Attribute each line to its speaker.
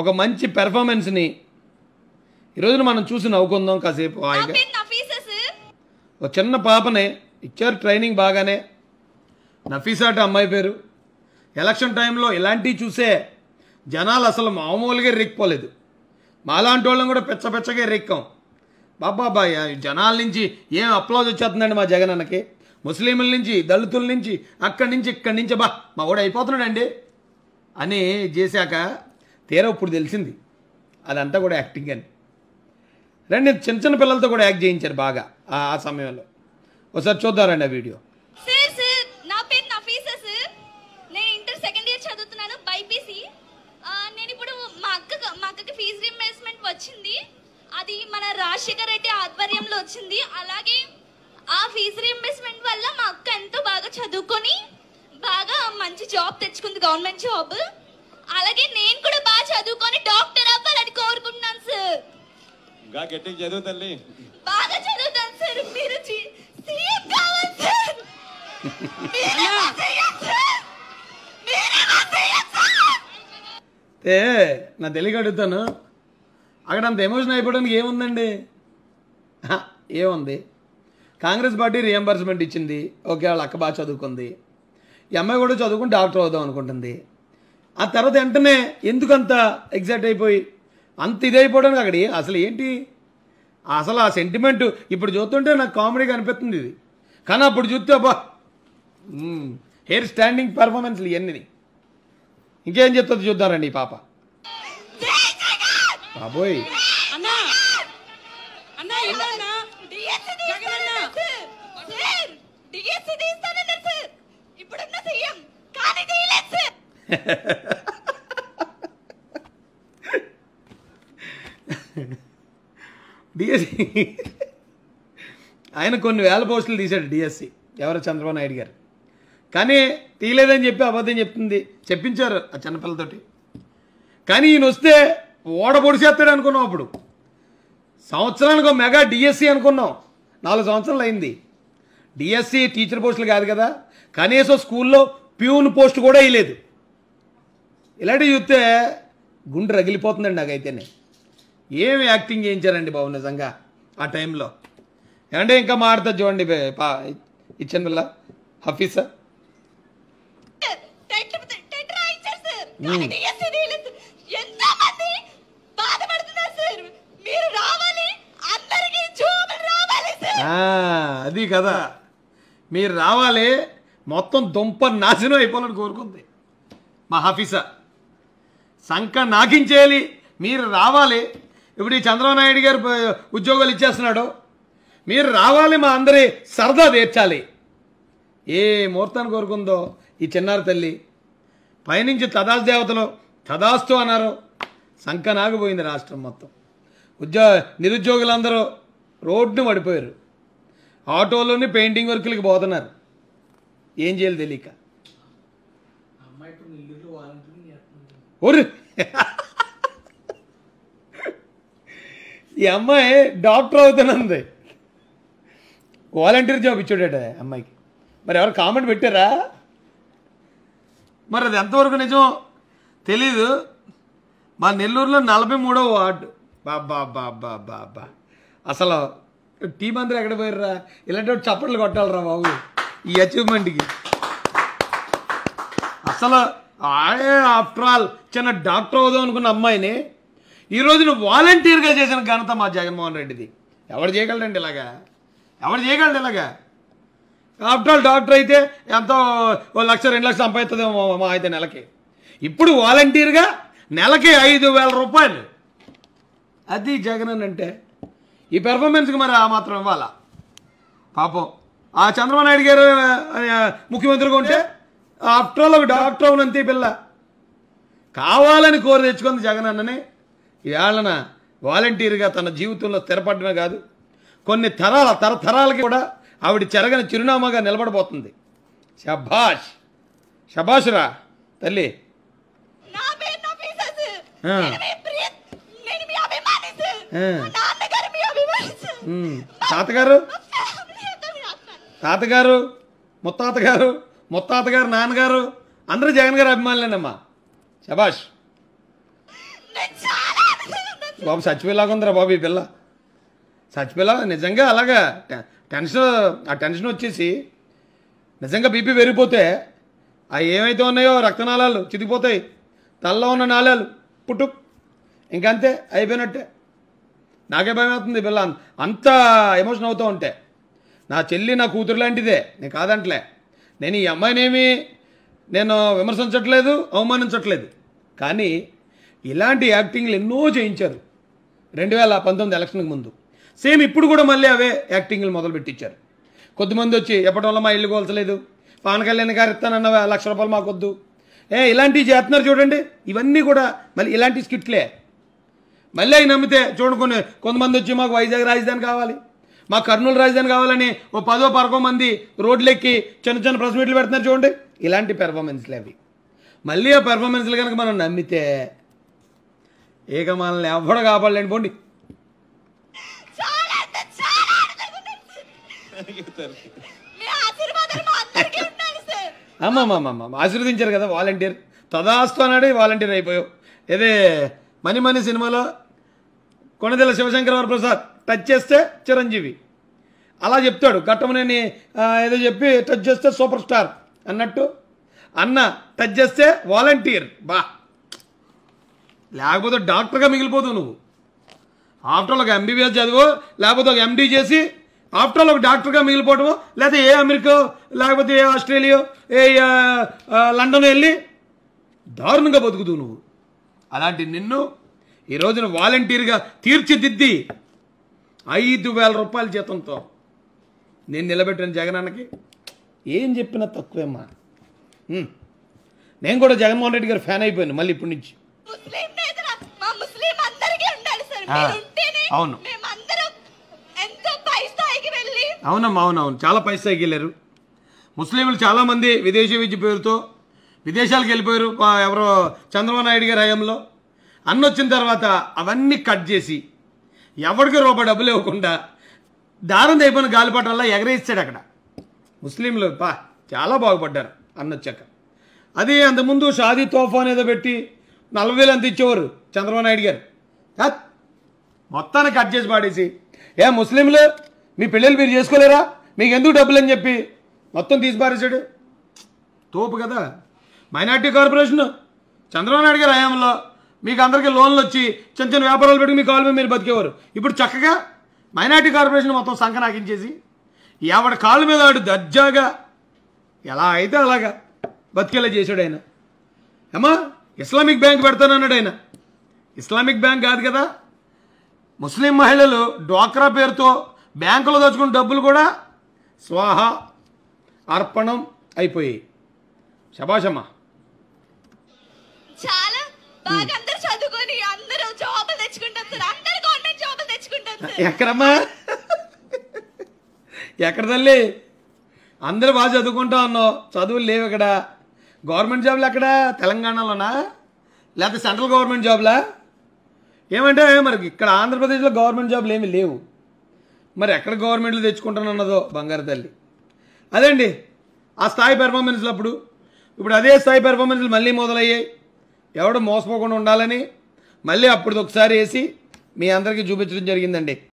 Speaker 1: ఒక మంచి పెర్ఫార్మెన్స్ని రోజున మనం చూసి నవ్వుకుందాం కాసేపు ఒక చిన్న పాపనే ఇచ్చారు ట్రైనింగ్ బాగానే నఫీసాట అమ్మాయి పేరు ఎలక్షన్ టైంలో ఇలాంటివి చూసే జనాలు అసలు మామూలుగా రెక్కిపోలేదు మాలాంటి వాళ్ళని కూడా పెచ్చపెచ్చగా బాబా బాయ్ జనాల నుంచి ఏం అప్లోజ్ వచ్చేస్తుందండి మా జగన్ అన్నకి ముస్లింల నుంచి దళితుల నుంచి అక్కడి నుంచి ఇక్కడి నుంచి బా మా కూడా అయిపోతున్నాడండి అని చేశాక తీరా ఇప్పుడు తెలిసింది అదంతా కూడా యాక్టింగ్ అని రండి చిన్న చిన్న పిల్లలతో కూడా యాక్ట్ చేయించారు బాగా ఆ సమయంలో ఒకసారి చూద్దారండి ఆ వీడియో వచ్చింది అది మన ఆధ్వర్యంలో వచ్చింది అలాగే ఆ ఫీజు వల్ల మా అక్క ఎంతో బాగా చదువుకొని బాగా మంచి జాబ్ తెచ్చుకుంది గవర్నమెంట్ జాబ్ అలాగే నేను కూడా బాగా చదువుకొని డాక్టర్ అవ్వాలని కోరుకుంటున్నాను సార్ ఇంకా గట్టిగా చదువు తల్లి బాగా చదువుతాను సార్ మీరు సీఎం కావాలి ఏ నా తెలియక అడుగుతాను అక్కడ అంత ఎమోషన్ అయిపోవడానికి ఏముందండి ఏముంది కాంగ్రెస్ పార్టీ రియంబర్స్మెంట్ ఇచ్చింది ఓకే వాళ్ళ అక్క బాగా చదువుకుంది ఈ అమ్మాయి కూడా చదువుకుని డాక్టర్ అవుదాం అనుకుంటుంది ఆ తర్వాత వెంటనే ఎందుకంత ఎగ్జైట్ అయిపోయి అంత ఇదైపోవడానికి అక్కడ అసలు ఏంటి అసలు ఆ సెంటిమెంట్ ఇప్పుడు చూస్తుంటే నాకు కామెడీగా అనిపిస్తుంది ఇది కానీ అప్పుడు చూస్తే అబ్బా హెయిర్ స్టాండింగ్ పర్ఫార్మెన్స్లు ఇవన్నీ ఇంకేం చెప్తుంది చూద్దారండి పాప బాబోయ్ డిఎస్సి ఆయన కొన్ని వేల పోస్టులు తీశాడు డిఎస్సి ఎవరు చంద్రబాబు నాయుడు గారు కానీ తీయలేదని చెప్పి అబద్ధం చెప్తుంది చెప్పించారు ఆ చిన్నపిల్లతోటి కానీ ఈయన వస్తే ఓడ పొడిచేస్తాడు అనుకున్నాం అప్పుడు సంవత్సరానికి ఒక మెగా డిఎస్సి అనుకున్నాం నాలుగు సంవత్సరాలు అయింది డిఎస్సి టీచర్ పోస్టులు కాదు కదా కనీసం స్కూల్లో ప్యూన్ పోస్ట్ కూడా వేయలేదు ఇలాంటివి చూస్తే గుండె రగిలిపోతుందండి నాకైతేనే ఏమి యాక్టింగ్ చేయించారండి బాబు నిజంగా ఆ టైంలో ఏమంటే ఇంకా మారుతుంది చూడండి పా ఇచ్చాను వల్ల హఫీసా అది కదా మీరు రావాలి మొత్తం దుంప నాశనం అయిపోవాలని కోరుకుంది మా హఫీసా సంఖ నాకించేయాలి మీరు రావాలి ఇప్పుడు ఈ చంద్రబాబు నాయుడు గారు ఉద్యోగాలు ఇచ్చేస్తున్నాడు మీరు రావాలి మా అందరి సరదా తీర్చాలి ఏ ముహూర్తాన్ని కోరుకుందో ఈ చిన్నారు తల్లి పైనుంచి తదాస్ దేవతలు తదాస్తు అన్నారు నాగిపోయింది రాష్ట్రం మొత్తం ఉద్యో నిరుద్యోగులందరూ రోడ్డు పడిపోయారు ఆటోలోని పెయింటింగ్ వర్కులకి పోతున్నారు ఏం చేయాలి తెలియక ఒరు ఈ అమ్మాయి డాక్టర్ అవుతానంది వాలంటీర్ జాబ్ ఇచ్చాడట అమ్మాయికి మరి ఎవరు కామెంట్ పెట్టారా మరి అది ఎంతవరకు నిజం తెలీదు మా నెల్లూరులో నలభై మూడో వార్డు బాబా బాబా బాబా అసలు టీం అందరూ ఎక్కడ పోయారా ఇలాంటి చప్పట్లు కొట్టాలరా బాబు ఈ అచీవ్మెంట్కి అసలు ఆఫ్టర్ ఆల్ చిన్న డాక్టర్ అవుదాం అనుకున్న అమ్మాయిని ఈరోజు నువ్వు వాలంటీర్గా చేసిన ఘనత మా జగన్మోహన్ రెడ్డిది ఎవరు అండి ఇలాగా ఎవరు చేయగలరు ఇలాగా ఆఫ్టర్ ఆల్ డాక్టర్ అయితే ఎంతో ఓ లక్ష రెండు లక్షలు సంపాదిస్తుందేమో మా అయితే నెలకి ఇప్పుడు వాలంటీర్గా నెలకి ఐదు వేల రూపాయలు అది జగన్ అంటే ఈ పెర్ఫార్మెన్స్కి మరి ఆ మాత్రం ఇవ్వాలా పాపం ఆ చంద్రబాబు నాయుడు గారు ముఖ్యమంత్రిగా ఉంటే ఆఫ్టర్ ఆల్ ఒక డాక్టర్ అవునంతే పిల్ల కావాలని కోరి తెచ్చుకుంది జగన్ అన్ననే ఇవాళన వాలంటీర్గా తన జీవితంలో స్థిరపడమే కాదు కొన్ని తరాల తరతరాలకి కూడా ఆవిడ చెరగని చిరునామాగా నిలబడబోతుంది షబాష్ షబాష్ రా తల్లి తాతగారు తాతగారు ముత్తాతగారు ముత్తాతగారు నాన్నగారు అందరూ జగన్ గారు అభిమానులేనమ్మా శబాష్ బాబు చచ్చిపోయేలాగా ఉందిరా బాబు ఈ పిల్ల చచ్చిపోయేలా నిజంగా అలాగా టెన్షన్ ఆ టెన్షన్ వచ్చేసి నిజంగా బీపీ పెరిగిపోతే అవి ఏమైతే ఉన్నాయో రక్తనాళాలు చితికిపోతాయి తలలో ఉన్న నాళాలు పుట్టు ఇంకంతే అయిపోయినట్టే నాకే భయం అవుతుంది పిల్ల అంత ఎమోషన్ అవుతూ ఉంటే నా చెల్లి నా కూతురు లాంటిదే నేను కాదంటలే నేను ఈ అమ్మాయినేమి నేను విమర్శించట్లేదు అవమానించట్లేదు కానీ ఇలాంటి యాక్టింగ్లు ఎన్నో చేయించారు రెండు వేల పంతొమ్మిది ఎలక్షన్కి ముందు సేమ్ ఇప్పుడు కూడా మళ్ళీ అవే యాక్టింగ్లు మొదలుపెట్టించారు కొద్దిమంది వచ్చి ఎప్పటి వల్ల మా ఇల్లు కోల్చలేదు పాన కళ్యాణ్ గారు ఇస్తానన్నవా లక్ష రూపాయలు మాకొద్దు ఏ ఇలాంటివి చేస్తున్నారు చూడండి ఇవన్నీ కూడా మళ్ళీ ఇలాంటి స్కిట్లే మళ్ళీ అవి నమ్మితే చూడుకొని కొంతమంది వచ్చి మాకు వైజాగ్ రాజధాని కావాలి మా కర్నూలు రాజధాని కావాలని ఓ పదో పరకో మంది రోడ్లెక్కి చిన్న చిన్న ప్రెస్ మీట్లు పెడుతున్నారు చూడండి ఇలాంటి పెర్ఫార్మెన్స్లు అవి మళ్ళీ ఆ పెర్ఫార్మెన్స్లు కనుక మనం నమ్మితే ఇక మనల్ని ఎవడ కాపాడలేండి పోండి అమ్మమ్మమ్మ ఆశీర్వదించారు కదా వాలంటీర్ తదాస్తు అన్నాడు వాలంటీర్ అయిపోయావు ఇదే మణిమణి సినిమాలో కొనదెల శివశంకర్ వరప్రసాద్ టచ్ చేస్తే చిరంజీవి అలా చెప్తాడు ఘట్టమనేని ఏదో చెప్పి టచ్ చేస్తే సూపర్ స్టార్ అన్నట్టు అన్న టచ్ చేస్తే వాలంటీర్ బా లేకపోతే డాక్టర్గా మిగిలిపోతావు నువ్వు ఆఫ్టర్ ఒక ఎంబీబీఎస్ చదువు లేకపోతే ఒక ఎండీ చేసి ఆఫ్టర్ ఒక డాక్టర్గా మిగిలిపోవటము లేకపోతే ఏ అమెరికా లేకపోతే ఏ ఆస్ట్రేలియా ఏ లండన్ వెళ్ళి దారుణంగా బతుకుతావు నువ్వు అలాంటి నిన్ను ఈ రోజున వాలంటీర్గా తీర్చిదిద్ది ఐదు వేల రూపాయల జీతంతో నేను నిలబెట్టిన జగనన్నకి ఏం చెప్పినా తక్కువేమ్మా నేను కూడా జగన్మోహన్ రెడ్డి గారు ఫ్యాన్ అయిపోయాను మళ్ళీ ఇప్పటి నుంచి అవును అవునమ్మా అవునవును చాలా పైసాకి వెళ్ళారు ముస్లింలు చాలామంది విదేశీ విద్య పేరుతో విదేశాలకు వెళ్ళిపోయారు ఎవరో చంద్రబాబు నాయుడు గారి హయాంలో అన్నొచ్చిన తర్వాత అవన్నీ కట్ చేసి ఎవరికి రూపాయి డబ్బులు ఇవ్వకుండా దారం దైపోయిన గాలిపటంలో ఎగరేస్తాడు అక్కడ ముస్లింలు పా చాలా బాగుపడ్డారు అన్నొచ్చాక అది అంతకుముందు షాదీ తోఫాన్ ఏదో పెట్టి నలభై వేలు అంత ఇచ్చేవారు చంద్రబాబు నాయుడు గారు మొత్తాన్ని కట్ చేసి పాడేసి ఏ ముస్లింలు మీ పిల్లలు మీరు చేసుకోలేరా మీకు ఎందుకు డబ్బులు అని చెప్పి మొత్తం తీసి పారేశాడు తోపు కదా మైనార్టీ కార్పొరేషన్ చంద్రబాబు నాయుడు గారు హయాంలో మీకు అందరికీ లోన్లు వచ్చి చిన్న చిన్న వ్యాపారాలు పెట్టి మీ కాలు మీరు బతికేవారు ఇప్పుడు చక్కగా మైనార్టీ కార్పొరేషన్ మొత్తం సంకనాకించేసి ఎవడ కాళ్ళ మీద ఆడు దర్జాగా ఎలా అయితే అలాగా బతికేలా చేశాడు ఆయన ఏమా ఇస్లామిక్ బ్యాంక్ పెడతానన్నాడు ఆయన ఇస్లామిక్ బ్యాంక్ కాదు కదా ముస్లిం మహిళలు డ్వాక్రా పేరుతో బ్యాంకులో దాచుకున్న డబ్బులు కూడా స్వాహ అర్పణం అయిపోయి శబాషమ్మా చాలా ఎక్కడమ్మా ఎక్కడ తల్లి అందరూ బాగా చదువుకుంటా ఉన్నావు చదువులు లేవు ఇక్కడ గవర్నమెంట్ జాబులు ఎక్కడ తెలంగాణలోనా లేకపోతే సెంట్రల్ గవర్నమెంట్ జాబ్లా ఏమంటే మరి ఇక్కడ ఆంధ్రప్రదేశ్లో గవర్నమెంట్ జాబ్లు ఏమీ లేవు మరి ఎక్కడ గవర్నమెంట్లు తెచ్చుకుంటానన్నదో బంగారు తల్లి అదే ఆ స్థాయి పెర్ఫార్మెన్స్లు అప్పుడు ఇప్పుడు అదే స్థాయి పెర్ఫార్మెన్స్లు మళ్ళీ మొదలయ్యాయి ఎవడు మోసపోకుండా ఉండాలని మళ్ళీ అప్పుడు ఒకసారి వేసి మీ అందరికీ చూపించడం జరిగిందండి